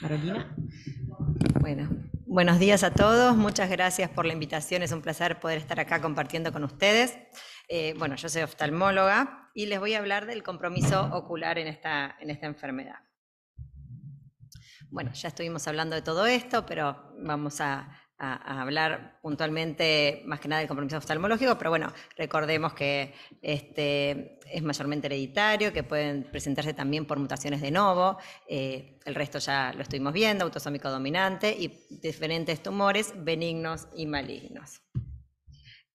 Carolina. Bueno, buenos días a todos. Muchas gracias por la invitación. Es un placer poder estar acá compartiendo con ustedes. Eh, bueno, yo soy oftalmóloga y les voy a hablar del compromiso ocular en esta, en esta enfermedad. Bueno, ya estuvimos hablando de todo esto, pero vamos a, a, hablar puntualmente más que nada del compromiso oftalmológico, pero bueno, recordemos que este, es mayormente hereditario, que pueden presentarse también por mutaciones de novo, eh, el resto ya lo estuvimos viendo, autosómico dominante y diferentes tumores benignos y malignos.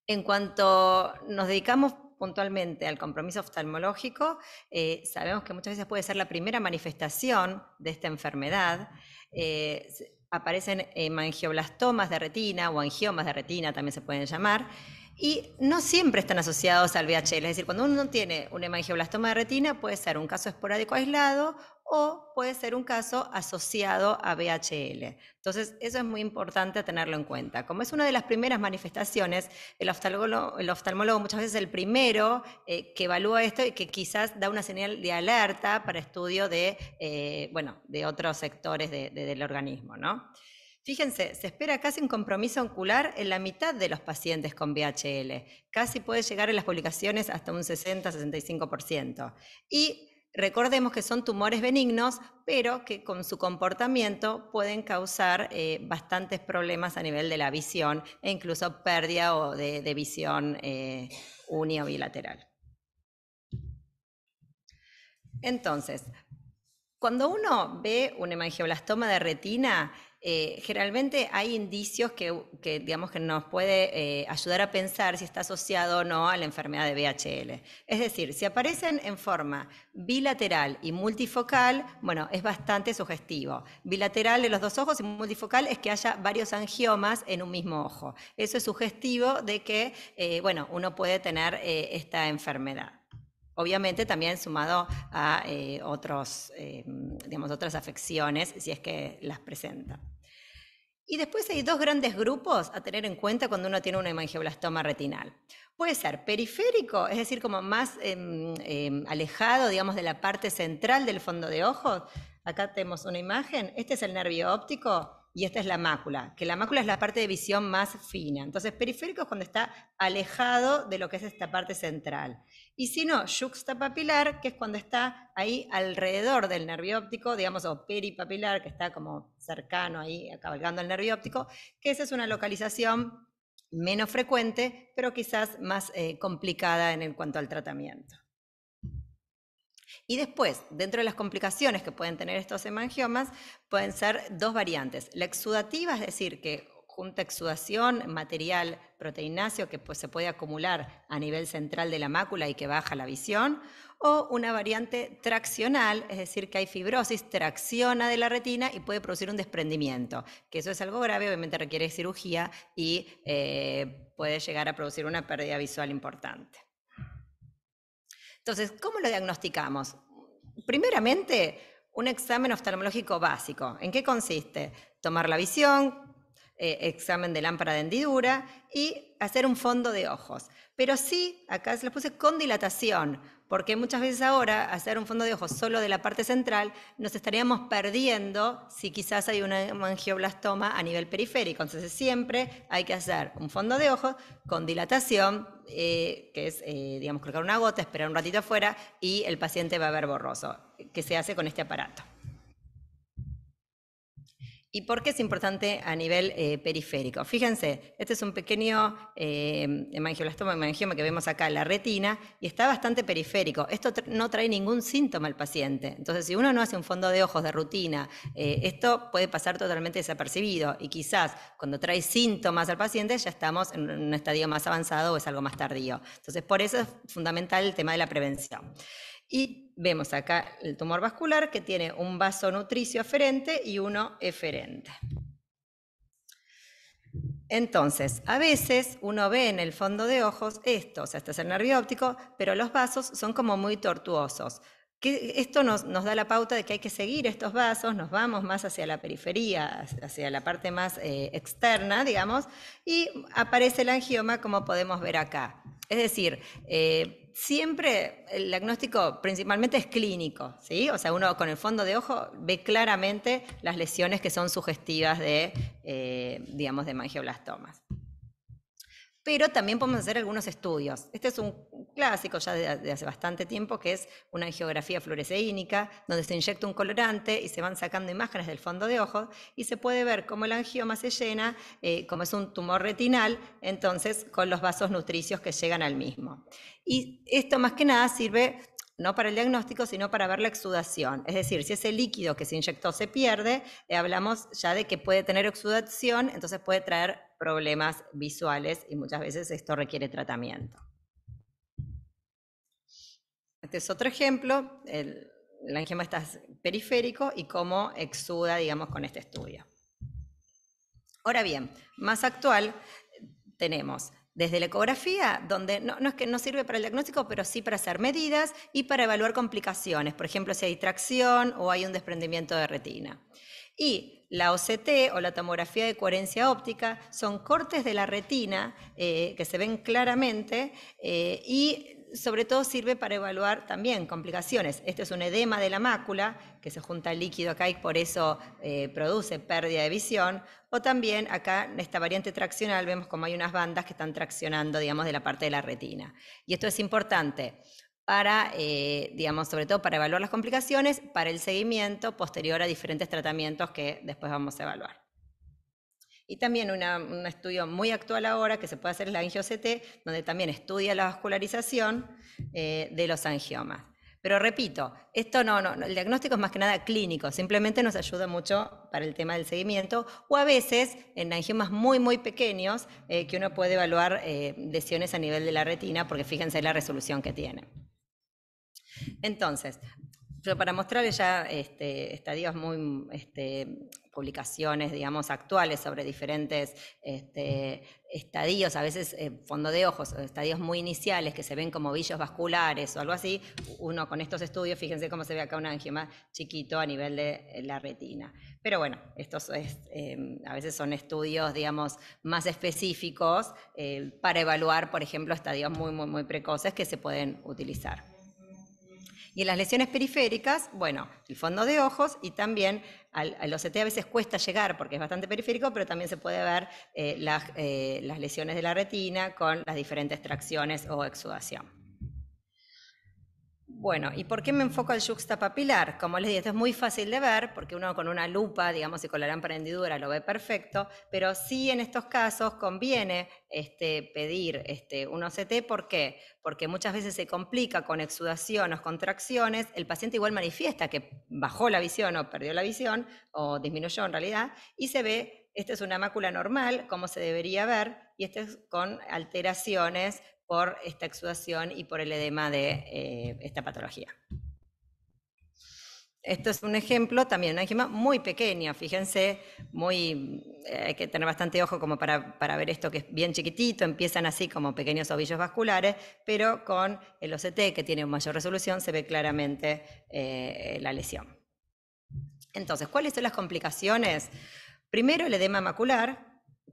En cuanto nos dedicamos puntualmente al compromiso oftalmológico, eh, sabemos que muchas veces puede ser la primera manifestación de esta enfermedad. Eh, aparecen hemangioblastomas eh, de retina o angiomas de retina, también se pueden llamar, y no siempre están asociados al VHL. Es decir, cuando uno tiene un hemangioblastoma de retina, puede ser un caso esporádico aislado o puede ser un caso asociado a BHL. Entonces, eso es muy importante tenerlo en cuenta. Como es una de las primeras manifestaciones, el oftalmólogo, el oftalmólogo muchas veces es el primero eh, que evalúa esto y que quizás da una señal de alerta para estudio de, eh, bueno, de otros sectores del organismo, ¿no? Fíjense, se espera casi un compromiso ocular en la mitad de los pacientes con VHL. Casi puede llegar en las publicaciones hasta un 60-65%. Y Recordemos que son tumores benignos, pero que con su comportamiento pueden causar eh, bastantes problemas a nivel de la visión e incluso pérdida o de, visión eh, unio bilateral. Entonces, cuando uno ve un hemangioblastoma de retina, eh, generalmente hay indicios que, nos puede eh, ayudar a pensar si está asociado o no a la enfermedad de VHL. Es decir, si aparecen en forma bilateral y multifocal, bueno, es bastante sugestivo. Bilateral de los dos ojos y multifocal es que haya varios angiomas en un mismo ojo. Eso es sugestivo de que, eh, bueno, uno puede tener esta enfermedad. Obviamente también sumado a eh, otros, eh, otras afecciones, si es que las presenta. Y después hay dos grandes grupos a tener en cuenta cuando uno tiene un hemangioblastoma retinal. Puede ser periférico, es decir, como más em, em, alejado, de la parte central del fondo de ojos. Acá tenemos una imagen. Este es el nervio óptico y esta es la mácula, que la mácula es la parte de visión más fina. Entonces, periférico es cuando está alejado de lo que es esta parte central. Y si no, juxtapapilar, que es cuando está ahí alrededor del nervio óptico, digamos, o peripapilar, que está como cercano ahí, cabalgando el nervio óptico, que esa es una localización menos frecuente, pero quizás más eh, complicada en cuanto al tratamiento. Y después, dentro de las complicaciones que pueden tener estos hemangiomas, pueden ser dos variantes. La exudativa, es decir, que junta exudación, material proteináceo que pues, se puede acumular a nivel central de la mácula y que baja la visión, o una variante traccional, es decir, que hay fibrosis, tracciona de la retina y puede producir un desprendimiento, que eso es algo grave, obviamente requiere cirugía y eh, puede llegar a producir una pérdida visual importante. Entonces, ¿cómo lo diagnosticamos? Primeramente, un examen oftalmológico básico. ¿En qué consiste? Tomar la visión, eh, examen de lámpara de hendidura y hacer un fondo de ojos. Pero sí, acá se los puse con dilatación, porque muchas veces ahora hacer un fondo de ojo solo de la parte central nos estaríamos perdiendo si quizás hay un angioblastoma a nivel periférico. Entonces siempre hay que hacer un fondo de ojo con dilatación, eh, que es, eh, digamos, colocar una gota, esperar un ratito afuera y el paciente va a ver borroso, que se hace con este aparato. ¿Y por qué es importante a nivel eh, periférico? Fíjense, este es un pequeño eh, hemangioblastoma, que vemos acá en la retina y está bastante periférico. Esto no trae ningún síntoma al paciente. Entonces, si uno no hace un fondo de ojos de rutina, eh, esto puede pasar totalmente desapercibido y quizás cuando trae síntomas al paciente ya estamos en un estadio más avanzado o es algo más tardío. Entonces, por eso es fundamental el tema de la prevención. Y Vemos acá el tumor vascular que tiene un vaso nutricio aferente y uno eferente. Entonces, a veces uno ve en el fondo de ojos esto, o sea, este es el nervio óptico, pero los vasos son como muy tortuosos. Que esto nos, da la pauta de que hay que seguir estos vasos, nos vamos más hacia la periferia, hacia la parte más eh, externa, digamos, y aparece el angioma como podemos ver acá. Es decir, eh, siempre el diagnóstico principalmente es clínico, O sea, uno con el fondo de ojo ve claramente las lesiones que son sugestivas de, eh, digamos, de mangioblastomas pero también podemos hacer algunos estudios. Este es un clásico ya de, hace bastante tiempo, que es una angiografía fluoresceínica, donde se inyecta un colorante y se van sacando imágenes del fondo de ojos y se puede ver cómo el angioma se llena, eh, como es un tumor retinal, entonces con los vasos nutricios que llegan al mismo. Y esto más que nada sirve no para el diagnóstico, sino para ver la exudación. Es decir, si ese líquido que se inyectó se pierde, eh, hablamos ya de que puede tener exudación, entonces puede traer problemas visuales y muchas veces esto requiere tratamiento. Este es otro ejemplo, el, el está periférico y cómo exuda, digamos, con este estudio. Ahora bien, más actual tenemos desde la ecografía, donde no, es que no sirve para el diagnóstico, pero sí para hacer medidas y para evaluar complicaciones, por ejemplo, si hay distracción o hay un desprendimiento de retina. Y la OCT o la tomografía de coherencia óptica son cortes de la retina eh, que se ven claramente eh, y sobre todo sirve para evaluar también complicaciones. Esto es un edema de la mácula, que se junta al líquido acá y por eso eh, produce pérdida de visión. O también acá en esta variante traccional vemos como hay unas bandas que están traccionando, digamos, de la parte de la retina. Y esto es importante para, eh, digamos, sobre todo para evaluar las complicaciones, para el seguimiento posterior a diferentes tratamientos que después vamos a evaluar. Y también un estudio muy actual ahora que se puede hacer es la angio donde también estudia la vascularización eh, de los angiomas. Pero repito, esto no, el diagnóstico es más que nada clínico, simplemente nos ayuda mucho para el tema del seguimiento, o a veces en angiomas muy, muy pequeños eh, que uno puede evaluar lesiones a nivel de la retina, porque fíjense la resolución que tiene. Entonces, para mostrarles ya este, estadios muy este, publicaciones, digamos, actuales sobre diferentes este, estadios, a veces eh, fondo de ojos, estadios muy iniciales que se ven como billos vasculares o algo así, uno con estos estudios, fíjense cómo se ve acá un angioma chiquito a nivel de eh, la retina. Pero bueno, estos em, a veces son estudios, digamos, más específicos eh, para evaluar, por ejemplo, estadios muy, muy, muy precoces que se pueden utilizar. Y las lesiones periféricas, bueno, el fondo de ojos y también al, OCT a veces cuesta llegar porque es bastante periférico, pero también se puede ver eh, las, eh, las lesiones de la retina con las diferentes tracciones o exudación. Bueno, ¿y por qué me enfoco al juxtapapilar? Como les dije, esto es muy fácil de ver porque uno con una lupa, digamos, y con la lámpara hendidura lo ve perfecto, pero sí en estos casos conviene este, pedir este, un OCT. ¿Por qué? Porque muchas veces se complica con exudación o contracciones. El paciente igual manifiesta que bajó la visión o perdió la visión o disminuyó en realidad y se ve esta es una mácula normal, como se debería ver, y esta es con alteraciones por esta exudación y por el edema de eh, esta patología. Esto es un ejemplo también, una enjima muy pequeña, fíjense, muy, eh, hay que tener bastante ojo como para, ver esto que es bien chiquitito, empiezan así como pequeños ovillos vasculares, pero con el OCT que tiene mayor resolución se ve claramente eh, la lesión. Entonces, ¿cuáles son las complicaciones? Primero el edema macular,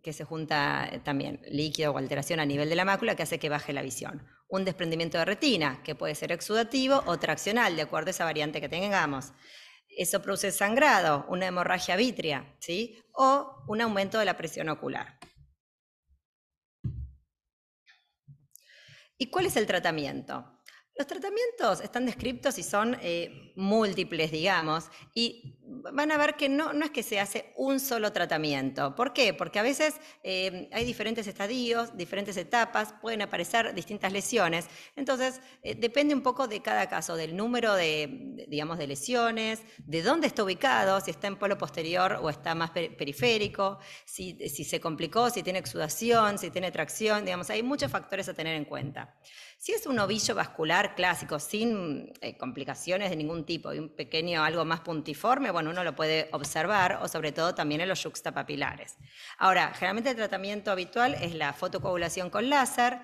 que se junta eh, también líquido o alteración a nivel de la mácula que hace que baje la visión. Un desprendimiento de retina, que puede ser exudativo o traccional, de acuerdo a esa variante que tengamos. Eso produce sangrado, una hemorragia vitrea, ¿sí? O un aumento de la presión ocular. ¿Y cuál es el tratamiento? Los tratamientos están descritos y son eh, múltiples, digamos, y van a ver que no, no es que se hace un solo tratamiento. ¿Por qué? Porque a veces eh, hay diferentes estadios, diferentes etapas, pueden aparecer distintas lesiones. Entonces, eh, depende un poco de cada caso, del número de, digamos, de lesiones, de dónde está ubicado, si está en polo posterior o está más periférico, si, si se complicó, si tiene exudación, si tiene tracción, digamos, hay muchos factores a tener en cuenta. Si es un ovillo vascular clásico, sin eh, complicaciones de ningún tipo, y un pequeño algo más puntiforme, bueno, uno lo puede observar, o sobre todo también en los yuxtapapilares. Ahora, generalmente el tratamiento habitual es la fotocoagulación con láser,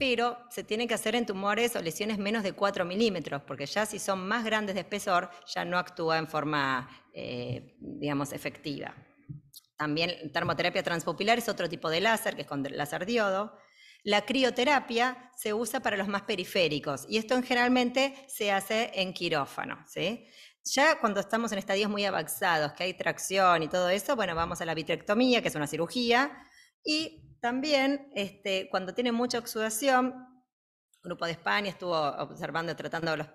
pero se tiene que hacer en tumores o lesiones menos de 4 milímetros, porque ya si son más grandes de espesor, ya no actúa en forma, eh, digamos, efectiva. También termoterapia transpupilar es otro tipo de láser, que es con láser diodo. La crioterapia se usa para los más periféricos y esto generalmente se hace en quirófano, ¿sí? Ya cuando estamos en estadios muy avanzados, que hay tracción y todo eso, bueno, vamos a la vitrectomía, que es una cirugía, y también este, cuando tiene mucha oxidación, el grupo de España estuvo observando, tratando a los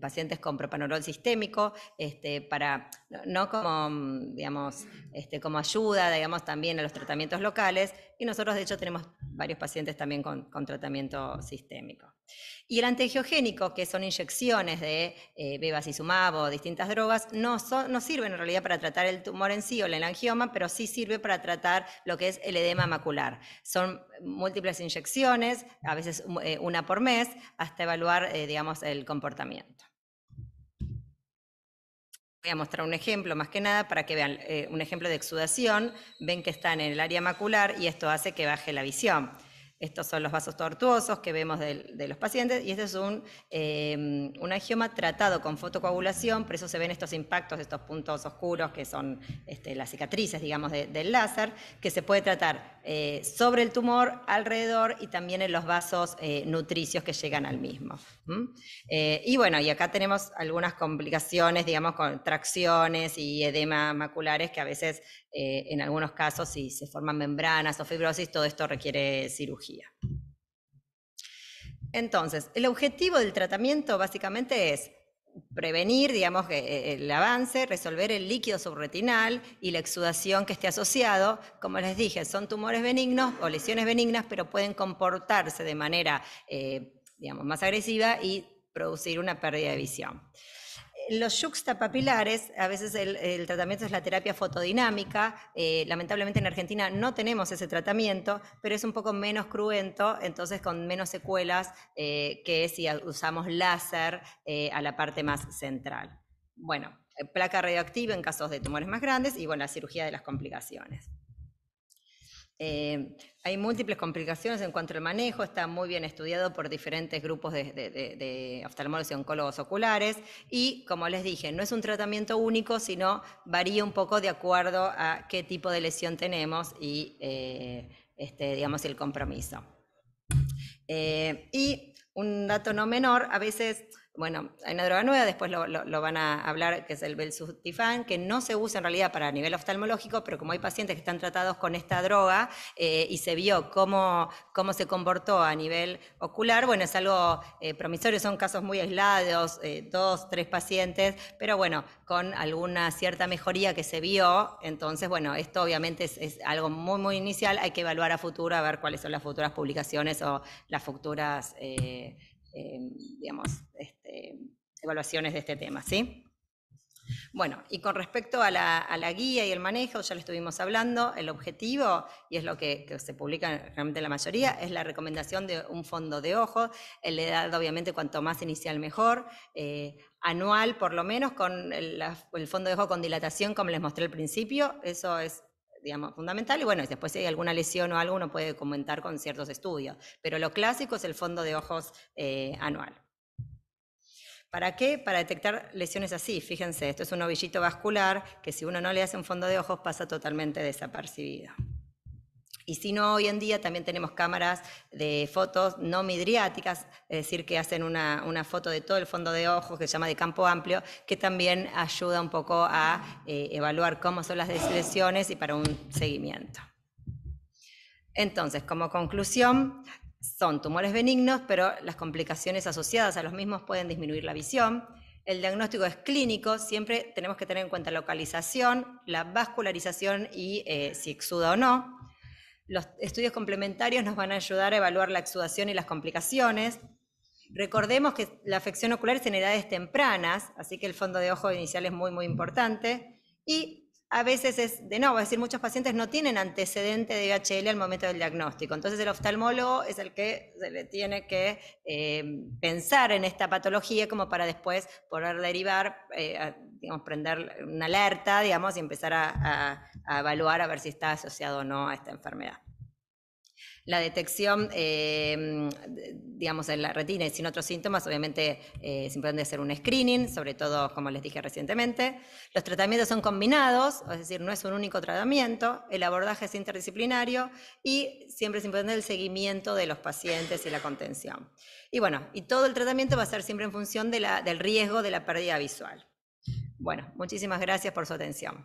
pacientes con propanolol sistémico, este, para, no como, mm, digamos, este, como ayuda, digamos, también a los tratamientos locales, y nosotros, de hecho, tenemos varios pacientes también con, tratamiento sistémico. Y el antiangiogénico, que son inyecciones de eh, y bevacizumab o distintas drogas, no, sirven en realidad para tratar el tumor en sí o el angioma, pero sí sirve para tratar lo que es el edema macular. Son múltiples inyecciones, a veces eh, una por mes, hasta evaluar, eh, el comportamiento voy a mostrar un ejemplo más que nada para que vean eh, un ejemplo de exudación, ven que están en el área macular y esto hace que baje la visión. Estos son los vasos tortuosos que vemos de, los pacientes y este es un, em, un, angioma tratado con fotocoagulación, por eso se ven estos impactos, estos puntos oscuros que son este, las cicatrices, digamos, del láser, que se puede tratar eh, sobre el tumor, alrededor y también en los vasos eh, nutricios que llegan al mismo. Eh, y bueno, y acá tenemos algunas complicaciones, digamos, con tracciones y edema maculares que a veces eh, en algunos casos, si se forman membranas o fibrosis, todo esto requiere cirugía. Entonces, el objetivo del tratamiento básicamente es prevenir, eh, el avance, resolver el líquido subretinal y la exudación que esté asociado. Como les dije, son tumores benignos o lesiones benignas, pero pueden comportarse de manera, eh, más agresiva y producir una pérdida de visión los yuxtapapilares, a veces el, tratamiento es la terapia fotodinámica, eh, lamentablemente en Argentina no tenemos ese tratamiento, pero es un poco menos cruento, entonces con menos secuelas eh, que si usamos láser eh, a la parte más central. Bueno, placa radioactiva en casos de tumores más grandes y bueno, la cirugía de las complicaciones. Eh, hay múltiples complicaciones en cuanto al manejo, está muy bien estudiado por diferentes grupos de, oftalmólogos y oncólogos oculares y, como les dije, no es un tratamiento único, sino varía un poco de acuerdo a qué tipo de lesión tenemos y, eh, este, digamos, el compromiso. Eh, y un dato no menor, a veces bueno, hay una droga nueva, después lo, van a hablar, que es el belzutifan, que no se usa en realidad para nivel oftalmológico, pero como hay pacientes que están tratados con esta droga eh, y se vio cómo, cómo se comportó a nivel ocular, bueno, es algo eh, promisorio, son casos muy aislados, eh, dos, tres pacientes, pero bueno, con alguna cierta mejoría que se vio, entonces, bueno, esto obviamente es, algo muy, muy inicial, hay que evaluar a futuro, a ver cuáles son las futuras publicaciones o las futuras... Em, digamos, este, evaluaciones de este tema, ¿sí? Bueno, y con respecto a la, guía y el manejo, ya lo estuvimos hablando, el objetivo, y es lo que, se publica realmente la mayoría, es la recomendación de un fondo de ojo, el la edad obviamente cuanto más inicial mejor, eh, anual por lo menos, con el fondo de ojo con dilatación, como les mostré al principio, eso es digamos, fundamental. Y bueno, después si hay alguna lesión o algo, uno puede comentar con ciertos estudios. Pero lo clásico es el fondo de ojos eh, anual. ¿Para qué? Para detectar lesiones así. Fíjense, esto es un ovillito vascular que si uno no le hace un fondo de ojos pasa totalmente desapercibido. Y si no, hoy en día también tenemos cámaras de fotos no midriáticas, es decir, que hacen una, foto de todo el fondo de ojos, que se llama de campo amplio, que también ayuda un poco a eh, evaluar cómo son las lesiones y para un seguimiento. Entonces, como conclusión, son tumores benignos, pero las complicaciones asociadas a los mismos pueden disminuir la visión, el diagnóstico es clínico, siempre tenemos que tener en cuenta la localización, la vascularización y eh, si exuda o no. Los estudios complementarios nos van a ayudar a evaluar la exudación y las complicaciones. Recordemos que la afección ocular es en edades tempranas, así que el fondo de ojo inicial es muy, muy importante. Y a veces es, de nuevo, es decir, muchos pacientes no tienen antecedente de VHL al momento del diagnóstico. Entonces el oftalmólogo es el que se le tiene que eh, pensar en esta patología como para después poder derivar eh, digamos, prender una alerta, digamos, y empezar a, evaluar a ver si está asociado o no a esta enfermedad la detección, em, digamos, en la retina y sin otros síntomas, obviamente es eh, importante hacer un screening, sobre todo como les dije recientemente. Los tratamientos son combinados, es decir, no es un único tratamiento, el abordaje es interdisciplinario y siempre es importante el seguimiento de los pacientes y la contención. Y bueno, y todo el tratamiento va a ser siempre en función de la, del riesgo de la pérdida visual. Bueno, muchísimas gracias por su atención.